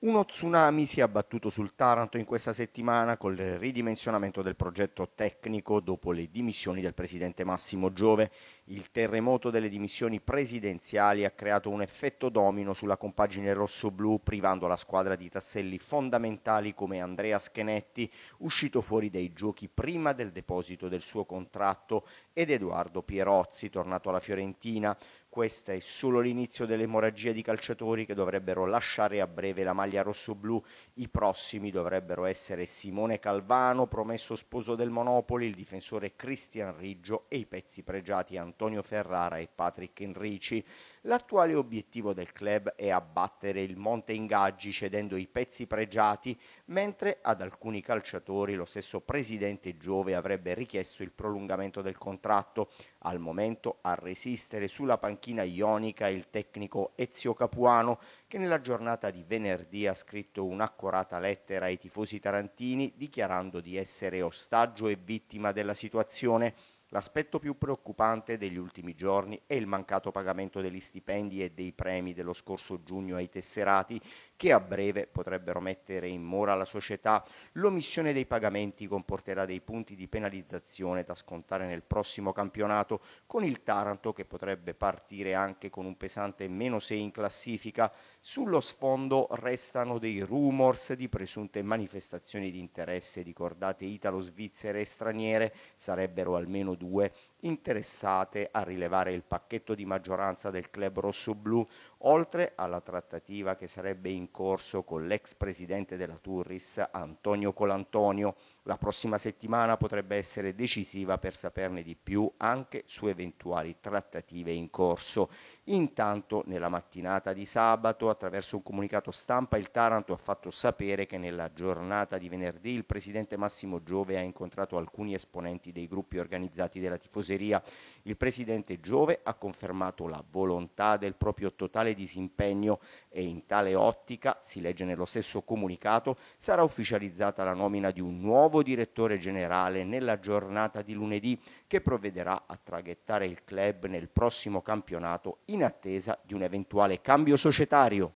Uno tsunami si è abbattuto sul Taranto in questa settimana col ridimensionamento del progetto tecnico dopo le dimissioni del presidente Massimo Giove. Il terremoto delle dimissioni presidenziali ha creato un effetto domino sulla compagine rosso-blu, privando la squadra di tasselli fondamentali come Andrea Schenetti, uscito fuori dai giochi prima del deposito del suo contratto, ed Edoardo Pierozzi, tornato alla Fiorentina questo è solo l'inizio dell'emorragia di calciatori che dovrebbero lasciare a breve la maglia rossoblù. I prossimi dovrebbero essere Simone Calvano, promesso sposo del Monopoli, il difensore Cristian Riggio e i pezzi pregiati Antonio Ferrara e Patrick Enrici. L'attuale obiettivo del club è abbattere il monte ingaggi cedendo i pezzi pregiati, mentre ad alcuni calciatori lo stesso presidente Giove avrebbe richiesto il prolungamento del contratto. Al momento a resistere sulla panchina panchina ionica il tecnico Ezio Capuano, che nella giornata di venerdì ha scritto un'accorata lettera ai tifosi tarantini dichiarando di essere ostaggio e vittima della situazione. L'aspetto più preoccupante degli ultimi giorni è il mancato pagamento degli stipendi e dei premi dello scorso giugno ai tesserati, che a breve potrebbero mettere in mora la società. L'omissione dei pagamenti comporterà dei punti di penalizzazione da scontare nel prossimo campionato, con il Taranto che potrebbe partire anche con un pesante meno 6 in classifica. Sullo sfondo restano dei rumors di presunte manifestazioni di interesse di cordate italo-svizzere e straniere, sarebbero almeno 2 interessate a rilevare il pacchetto di maggioranza del club rossoblù, oltre alla trattativa che sarebbe in corso con l'ex presidente della Turris Antonio Colantonio. La prossima settimana potrebbe essere decisiva per saperne di più anche su eventuali trattative in corso. Intanto, nella mattinata di sabato, attraverso un comunicato stampa, il Taranto ha fatto sapere che nella giornata di venerdì il presidente Massimo Giove ha incontrato alcuni esponenti dei gruppi organizzati dati della tifoseria, il presidente Giove ha confermato la volontà del proprio totale disimpegno e in tale ottica, si legge nello stesso comunicato, sarà ufficializzata la nomina di un nuovo direttore generale nella giornata di lunedì che provvederà a traghettare il club nel prossimo campionato in attesa di un eventuale cambio societario.